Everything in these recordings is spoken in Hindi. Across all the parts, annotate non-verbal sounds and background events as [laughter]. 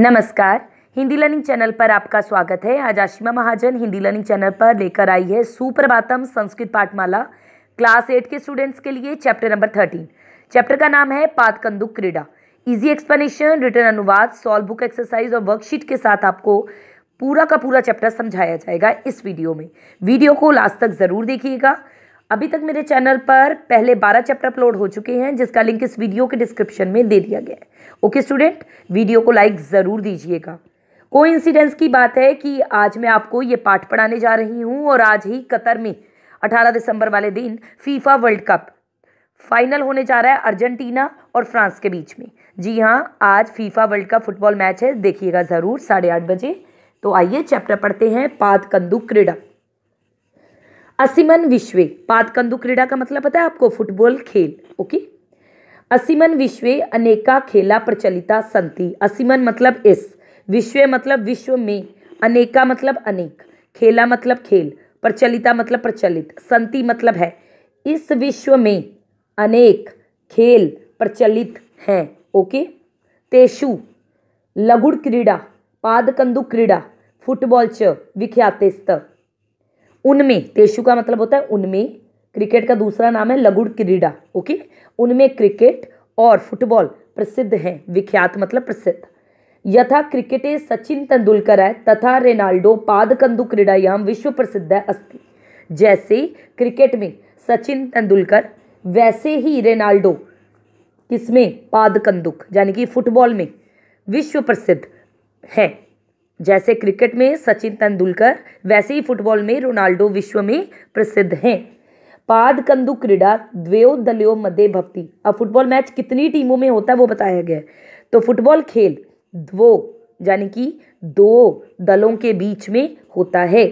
नमस्कार हिंदी लर्निंग चैनल पर आपका स्वागत है आज आशिमा महाजन हिंदी लर्निंग चैनल पर लेकर आई है सुप्रभातम संस्कृत पाठमाला क्लास एट के स्टूडेंट्स के लिए चैप्टर नंबर थर्टीन चैप्टर का नाम है पातकंदुक क्रीडा इजी एक्सप्लेनेशन रिटर्न अनुवाद सॉल्व बुक एक्सरसाइज और वर्कशीट के साथ आपको पूरा का पूरा चैप्टर समझाया जाएगा इस वीडियो में वीडियो को लास्ट तक ज़रूर देखिएगा अभी तक मेरे चैनल पर पहले 12 चैप्टर अपलोड हो चुके हैं जिसका लिंक इस वीडियो के डिस्क्रिप्शन में दे दिया गया है ओके स्टूडेंट वीडियो को लाइक ज़रूर दीजिएगा को की बात है कि आज मैं आपको ये पाठ पढ़ाने जा रही हूँ और आज ही कतर में 18 दिसंबर वाले दिन फीफा वर्ल्ड कप फाइनल होने जा रहा है अर्जेंटीना और फ्रांस के बीच में जी हाँ आज FIFA World Cup football match है देखिएगा ज़रूर साढ़े आठ बजे तो आइए चैप्टर पढ़ते हैं पाद कंदू क्रीडा असीमन विश्वे पादकंदु क्रीड़ा का मतलब पता है आपको फुटबॉल खेल ओके असीमन विश्वे अनेका खेला प्रचलिता संति असीमन मतलब इस विश्व मतलब विश्व में अनेका मतलब अनेक खेला मतलब खेल प्रचलिता मतलब प्रचलित संति मतलब है इस विश्व में अनेक खेल प्रचलित हैं ओके तेषु लघुड़ क्रीड़ा पादकंदु क्रीड़ा फुटबॉल च विख्यातेस्त उनमें तेषु का मतलब होता है उनमें क्रिकेट का दूसरा नाम है लगुड़ क्रीडा ओके उनमें क्रिकेट और फुटबॉल प्रसिद्ध हैं विख्यात मतलब प्रसिद्ध यथा क्रिकेटे सचिन तेंदुलकर है तथा रेनाल्डो पादकंदु क्रीडायाम विश्व प्रसिद्ध है अस्थि जैसे क्रिकेट में सचिन तेंदुलकर वैसे ही रेनाल्डो किसमें पादकंदुक यानी कि फुटबॉल में विश्व प्रसिद्ध है जैसे क्रिकेट में सचिन तेंदुलकर वैसे ही फुटबॉल में रोनाल्डो विश्व में प्रसिद्ध हैं पाद कंदु क्रीडा द्वेव दलियो मध्य भक्ति अब फुटबॉल मैच कितनी टीमों में होता है वो बताया गया तो फुटबॉल खेल द्वो यानी कि दो दलों के बीच में होता है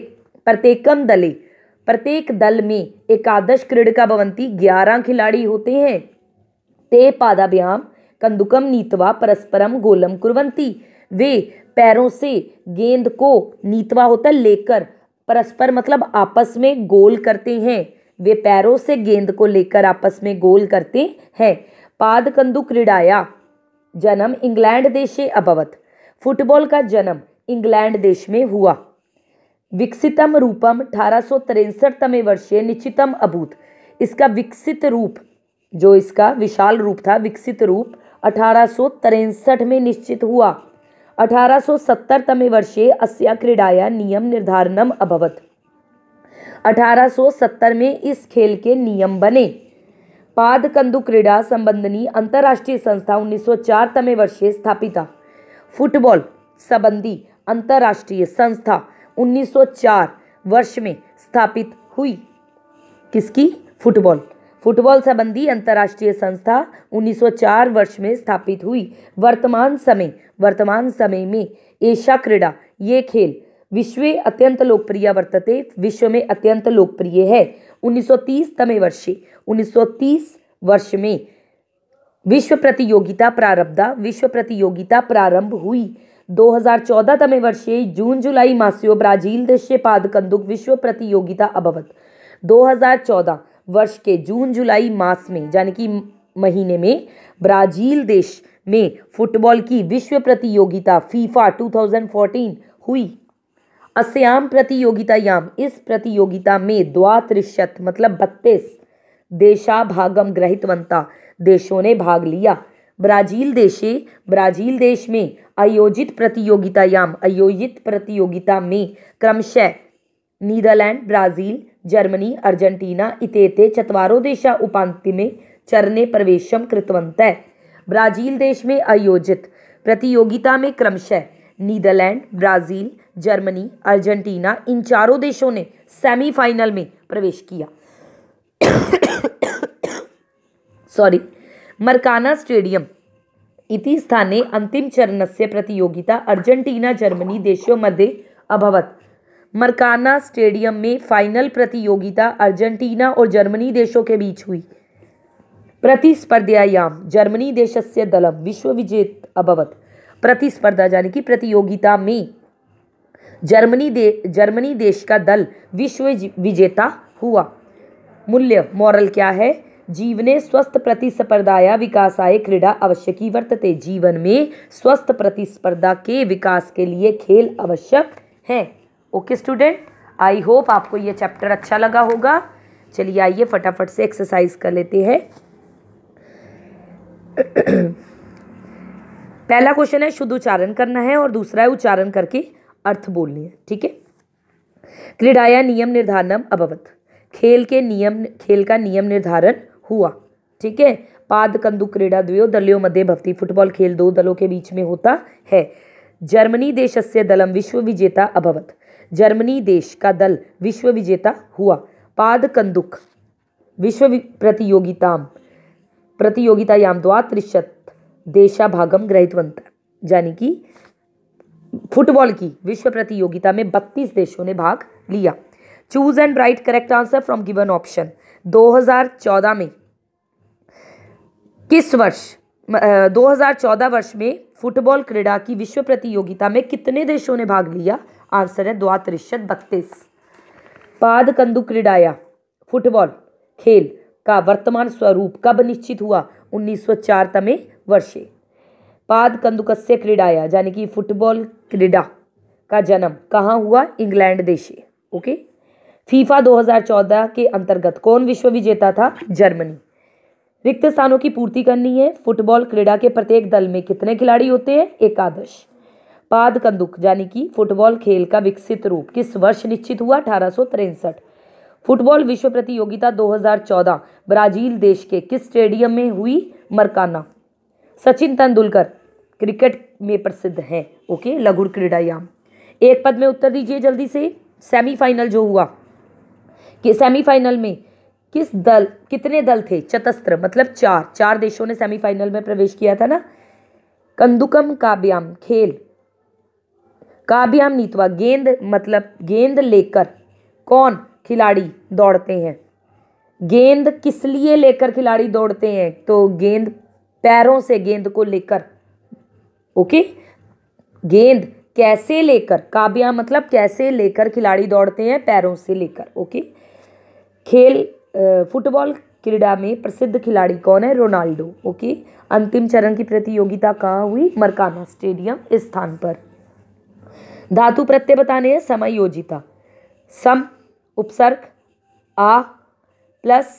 प्रत्येकम दले प्रत्येक दल में एकादश क्रीडका भवंती ग्यारह खिलाड़ी होते हैं ते पादाभ्याम कंदुकम नीतवा परस्परम गोलम कुरवंती वे पैरों से गेंद को नीतवा होता है लेकर परस्पर मतलब आपस में गोल करते हैं वे पैरों से गेंद को लेकर आपस में गोल करते हैं पादकंदु क्रीडाया जन्म इंग्लैंड देश अभवत फुटबॉल का जन्म इंग्लैंड देश में हुआ विकसितम रूपम अठारह सौ तमे वर्षीय निश्चितम अभूत इसका विकसित रूप जो इसका विशाल रूप था विकसित रूप अठारह में निश्चित हुआ तमे वर्षे क्रीडाया नियम नियमनिर्धारणम् अभवत 1870 में इस खेल के नियम बने पाद कंदु क्रीडा संबंधनी अंतर्राष्ट्रीय संस्था 1904 तमे वर्षे स्थापिता फुटबॉल संबंधी अंतर्राष्ट्रीय संस्था 1904 वर्ष में स्थापित हुई किसकी फुटबॉल फुटबॉल संबंधी अंतर्राष्ट्रीय संस्था 1904 वर्ष में स्थापित हुई वर्तमान समय वर्तमान समय में एशिया क्रीड़ा ये खेल विश्व अत्यंत लोकप्रिय वर्तते विश्व में अत्यंत लोकप्रिय है 1930 तमे वर्षे 1930 वर्ष में विश्व प्रतियोगिता प्रारब्धा विश्व प्रतियोगिता प्रारंभ हुई 2014 तमे वर्षे जून जुलाई मासियो ब्राजील देश पाद कंदुक विश्व प्रतियोगिता अभवत 2014 वर्ष के जून जुलाई मास में यानी कि महीने में ब्राज़ील देश में फुटबॉल की विश्व प्रतियोगिता फीफा 2014 हुई असयाम प्रतियोगिता याम इस प्रतियोगिता में द्वात्रिशत मतलब बत्तीस देशाभागम ग्रहितवंता देशों ने भाग लिया ब्राज़ील देशे ब्राज़ील देश में आयोजित प्रतियोगितायाम आयोजित प्रतियोगिता में क्रमशः नीदरलैंड ब्राज़ील जर्मनी अर्जेंटीना इतेते देशा देश में चरने प्रवेशम कृतवंत ब्राज़ील देश में आयोजित प्रतियोगिता में क्रमशः नीदरलैंड ब्राज़ील जर्मनी अर्जेंटीना इन चारों देशों ने सेमीफाइनल में प्रवेश किया सॉरी मरकाना स्टेडियम इति स्थाने अंतिम से प्रतियोगिता अर्जेंटीना जर्मनी देशों मध्य अभवत मरकाना स्टेडियम में फाइनल प्रतियोगिता अर्जेंटीना और जर्मनी देशों के बीच हुई प्रतिस्पर्धायाम जर्मनी देश से दलम विजेत अभवत प्रतिस्पर्धा यानी कि प्रतियोगिता में जर्मनी दे जर्मनी देश का दल विश्व विजेता हुआ मूल्य मॉरल क्या है जीवने स्वस्थ प्रतिस्पर्धाया आय क्रीडा अवश्य की वर्तते जीवन में स्वस्थ प्रतिस्पर्धा के विकास के लिए खेल आवश्यक है ओके स्टूडेंट आई होप आपको ये चैप्टर अच्छा लगा होगा चलिए आइए फटाफट से एक्सरसाइज कर लेते हैं [clears throat] पहला क्वेश्चन है शुद्ध उच्चारण करना है और दूसरा है उच्चारण करके अर्थ बोलने हैं ठीक है क्रीडाया नियम निर्धारण अभवत खेल के नियम खेल का नियम निर्धारण हुआ ठीक है पाद कंदु क्रीडा द्वियो दलियों मध्य भक्ति फुटबॉल खेल दो दलों के बीच में होता है जर्मनी देश से दलम विश्व विजेता अभवत जर्मनी देश का दल विश्व विजेता हुआ पाद कंदुक विश्व प्रतियोगिता प्रतियोगितायाम देशा भागम ग्रहितवंत यानी कि फुटबॉल की विश्व प्रतियोगिता में 32 देशों ने भाग लिया choose and right correct answer from given option 2014 में किस वर्ष 2014 वर्ष में फुटबॉल क्रीड़ा की विश्व प्रतियोगिता में कितने देशों ने भाग लिया आंसर है त्रिशत बत्तीस पाद कंदु क्रीडाया फुटबॉल खेल का वर्तमान स्वरूप कब निश्चित हुआ 1904 तमे वर्षे पाद कंदुकस्य क्रीडाया यानी कि फुटबॉल क्रीडा का जन्म कहाँ हुआ इंग्लैंड देशे ओके फीफा 2014 के अंतर्गत कौन विश्व विजेता था जर्मनी रिक्त स्थानों की पूर्ति करनी है फुटबॉल क्रीड़ा के प्रत्येक दल में कितने खिलाड़ी होते हैं एकादश पाद कंदुक यानी कि फुटबॉल खेल का विकसित रूप किस वर्ष निश्चित हुआ अठारह फुटबॉल विश्व प्रतियोगिता 2014 ब्राजील देश के किस स्टेडियम में हुई मरकाना सचिन तेंदुलकर क्रिकेट में प्रसिद्ध हैं ओके लघु क्रीड़ायाम एक पद में उत्तर दीजिए जल्दी से सेमीफाइनल जो हुआ कि सेमीफाइनल में किस दल कितने दल थे चतस्त्र मतलब चार चार देशों ने सेमीफाइनल में प्रवेश किया था ना कंदुकम काब्याम खेल काब्याम नीतवा गेंद मतलब गेंद लेकर कौन खिलाड़ी दौड़ते हैं गेंद किस लिए लेकर खिलाड़ी दौड़ते हैं तो गेंद पैरों से गेंद को लेकर ओके गेंद कैसे लेकर काब्याम मतलब कैसे लेकर खिलाड़ी दौड़ते हैं पैरों से लेकर ओके खेल फुटबॉल क्रीड़ा में प्रसिद्ध खिलाड़ी कौन है रोनाल्डो ओके अंतिम चरण की प्रतियोगिता कहाँ हुई मरकाना स्टेडियम स्थान पर धातु प्रत्यय बताने हैं समय योजिता सम उपसर्ग आ प्लस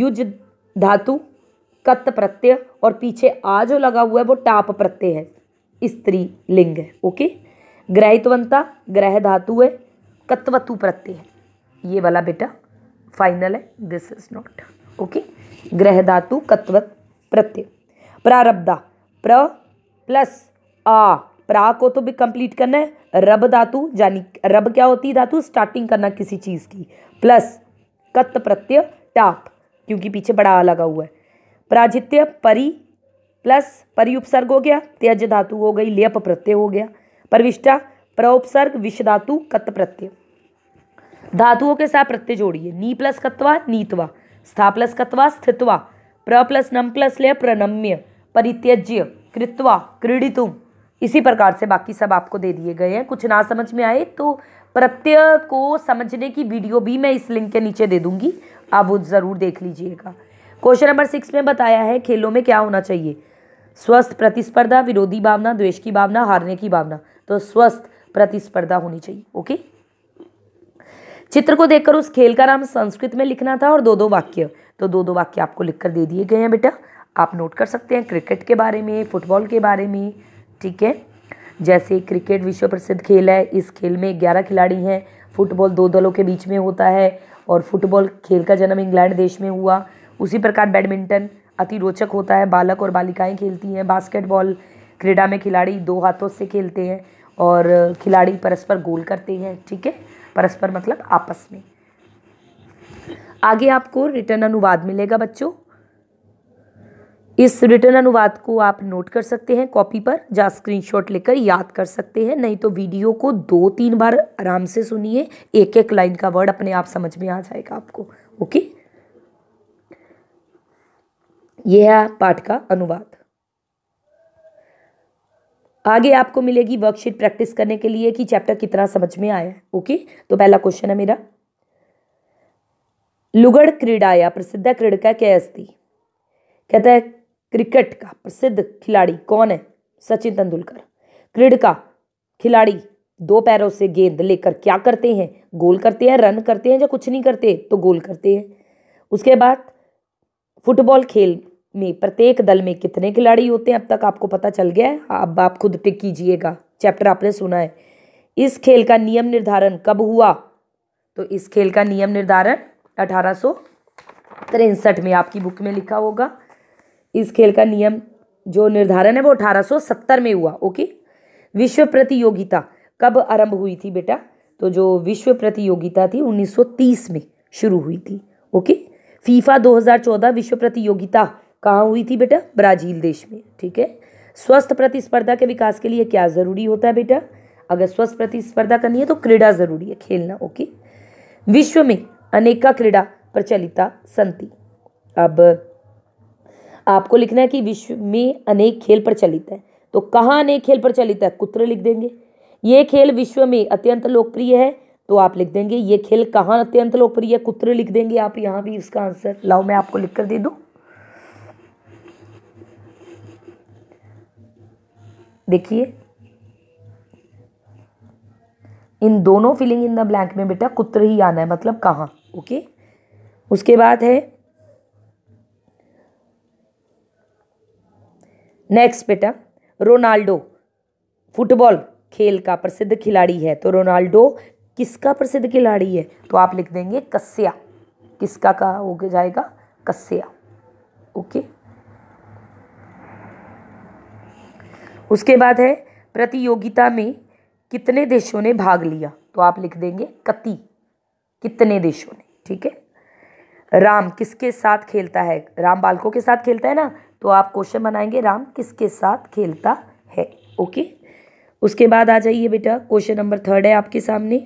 युज धातु कत प्रत्यय और पीछे आ जो लगा हुआ है वो टाप प्रत्यय है स्त्री लिंग है ओके ग्रहित्वंता ग्रह धातु है कत्वतु प्रत्यय है ये वाला बेटा फाइनल है दिस इज नॉट ओके ग्रह धातु कत्व प्रत्यय प्रारब्धा प्र प्लस आ प्रा को तो भी कंप्लीट करना है रब धातु यानी रब क्या होती है धातु स्टार्टिंग करना किसी चीज़ की प्लस कत प्रत्यय टाप क्योंकि पीछे बड़ा आ लगा हुआ है प्राजित्य परि प्लस परिउपसर्ग उपसर्ग हो गया त्यज धातु हो गई लेप प्रत्यय हो गया परविष्टा प्रोपसर्ग विष धातु कत प्रत्यय धातुओं के साथ प्रत्यय जोड़िए नी प्लस कत्वा नीतवा स्था प्लस कत्वा स्थित्वा प्र प्लस नम प्लस ले प्रणम्य परित्यज्य कृत्वा क्रीडितुम इसी प्रकार से बाकी सब आपको दे दिए गए हैं कुछ ना समझ में आए तो प्रत्यय को समझने की वीडियो भी मैं इस लिंक के नीचे दे दूंगी आप वो ज़रूर देख लीजिएगा क्वेश्चन नंबर सिक्स में बताया है खेलों में क्या होना चाहिए स्वस्थ प्रतिस्पर्धा विरोधी भावना द्वेष की भावना हारने की भावना तो स्वस्थ प्रतिस्पर्धा होनी चाहिए ओके चित्र को देखकर उस खेल का नाम संस्कृत में लिखना था और दो दो वाक्य तो दो दो वाक्य आपको लिखकर दे दिए गए हैं बेटा आप नोट कर सकते हैं क्रिकेट के बारे में फुटबॉल के बारे में ठीक है जैसे क्रिकेट विश्व प्रसिद्ध खेल है इस खेल में ग्यारह खिलाड़ी हैं फुटबॉल दो दलों के बीच में होता है और फुटबॉल खेल का जन्म इंग्लैंड देश में हुआ उसी प्रकार बैडमिंटन अति रोचक होता है बालक और बालिकाएं खेलती हैं बास्केटबॉल क्रीडा में खिलाड़ी दो हाथों से खेलते हैं और खिलाड़ी परस्पर गोल करते हैं ठीक है परस्पर मतलब आपस में आगे आपको रिटर्न अनुवाद मिलेगा बच्चों इस रिटर्न अनुवाद को आप नोट कर सकते हैं कॉपी पर या स्क्रीनशॉट लेकर याद कर सकते हैं नहीं तो वीडियो को दो तीन बार आराम से सुनिए एक एक लाइन का वर्ड अपने आप समझ में आ जाएगा आपको ओके यह है पाठ का अनुवाद आगे आपको मिलेगी वर्कशीट प्रैक्टिस करने के लिए कि चैप्टर कितना समझ में आया ओके तो पहला क्वेश्चन है मेरा लुगड़ क्रीडा या प्रसिद्ध क्रीड़का क्या अस्थि कहता है क्रिकेट का प्रसिद्ध खिलाड़ी कौन है सचिन तेंदुलकर क्रीड़का खिलाड़ी दो पैरों से गेंद लेकर क्या करते हैं गोल करते हैं रन करते हैं या कुछ नहीं करते तो गोल करते हैं उसके बाद फुटबॉल खेल में प्रत्येक दल में कितने खिलाड़ी होते हैं अब तक आपको पता चल गया है हाँ, अब आप खुद टिक कीजिएगा चैप्टर आपने सुना है इस खेल का नियम निर्धारण कब हुआ तो इस खेल का नियम निर्धारण अठारह में आपकी बुक में लिखा होगा इस खेल का नियम जो निर्धारण है वो 1870 में हुआ ओके विश्व प्रतियोगिता कब आरंभ हुई थी बेटा तो जो विश्व प्रतियोगिता थी 1930 में शुरू हुई थी ओके फीफा 2014 विश्व प्रतियोगिता कहाँ हुई थी बेटा ब्राज़ील देश में ठीक है स्वस्थ प्रतिस्पर्धा के विकास के लिए क्या ज़रूरी होता है बेटा अगर स्वस्थ प्रतिस्पर्धा करनी है तो क्रीड़ा ज़रूरी है खेलना ओके विश्व में अनेका क्रीड़ा प्रचलिता संति अब आपको लिखना है कि विश्व में अनेक खेल प्रचलित है तो कहाँ अनेक खेल प्रचलित है कुत्र लिख देंगे ये खेल विश्व में अत्यंत लोकप्रिय है तो आप लिख देंगे ये खेल कहाँ अत्यंत लोकप्रिय है कुत्र लिख देंगे आप यहाँ भी इसका आंसर लाओ मैं आपको लिख कर दे दूँ देखिए इन दोनों फिलिंग इन द ब्लैंक में बेटा कुत्र ही आना है मतलब कहाँ ओके उसके बाद है नेक्स्ट बेटा रोनाल्डो फुटबॉल खेल का प्रसिद्ध खिलाड़ी है तो रोनाल्डो किसका प्रसिद्ध खिलाड़ी है तो आप लिख देंगे कस्या किसका का हो जाएगा कस्या ओके उसके बाद है प्रतियोगिता में कितने देशों ने भाग लिया तो आप लिख देंगे कति कितने देशों ने ठीक है राम किसके साथ खेलता है राम बालकों के साथ खेलता है ना तो आप क्वेश्चन बनाएंगे राम किसके साथ खेलता है ओके उसके बाद आ जाइए बेटा क्वेश्चन नंबर थर्ड है आपके सामने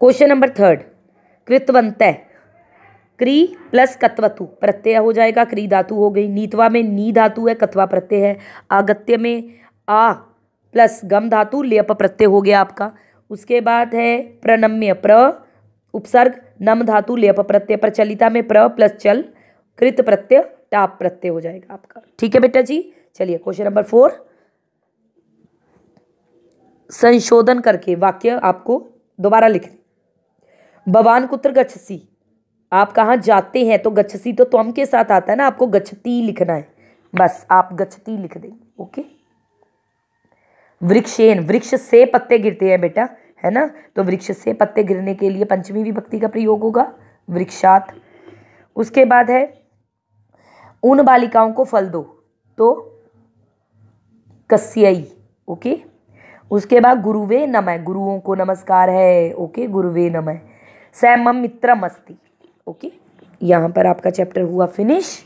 क्वेश्चन नंबर थर्ड कृतवंत क्री प्लस कत्वतु प्रत्यय हो जाएगा क्री धातु हो गई नीतवा में नी धातु है कत्वा प्रत्यय है आगत्य में आ प्लस गम धातु लेप प्रत्यय हो गया आपका उसके बाद है प्रणम्य प्र उपसर्ग नम धातु लेप प्रत्यय प्रचलिता में प्र प्लस चल कृत प्रत्यय टाप प्रत्यय हो जाएगा आपका ठीक है बेटा जी चलिए क्वेश्चन नंबर फोर संशोधन करके वाक्य आपको दोबारा लिख भवान कुत्र गच्छसी आप कहाँ जाते हैं तो गच्छसी तो त्वम के साथ आता है ना आपको गच्छती लिखना है बस आप गच्छती लिख देंगे ओके वृक्षेन वृक्ष से पत्ते गिरते हैं बेटा है ना तो वृक्ष से पत्ते गिरने के लिए पंचमी विभक्ति का प्रयोग होगा वृक्षात उसके बाद है उन बालिकाओं को फल दो तो कस्यई ओके उसके बाद गुरुवे नमः गुरुओं को नमस्कार है ओके गुरुवे नमः सैमम मित्रम अस्ति ओके यहाँ पर आपका चैप्टर हुआ फिनिश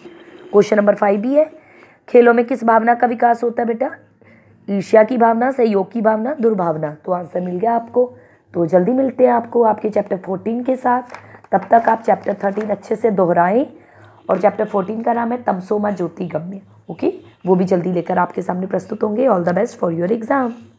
क्वेश्चन नंबर फाइव भी है खेलों में किस भावना का विकास होता है बेटा ईर्ष्या की भावना सहयोग की भावना दुर्भावना तो आंसर मिल गया आपको तो जल्दी मिलते हैं आपको आपके चैप्टर फोर्टीन के साथ तब तक आप चैप्टर थर्टीन अच्छे से दोहराएं और चैप्टर फोर्टीन का नाम है तमसोमा ज्योति गम्य ओके वो भी जल्दी लेकर आपके सामने प्रस्तुत होंगे all the best for your exam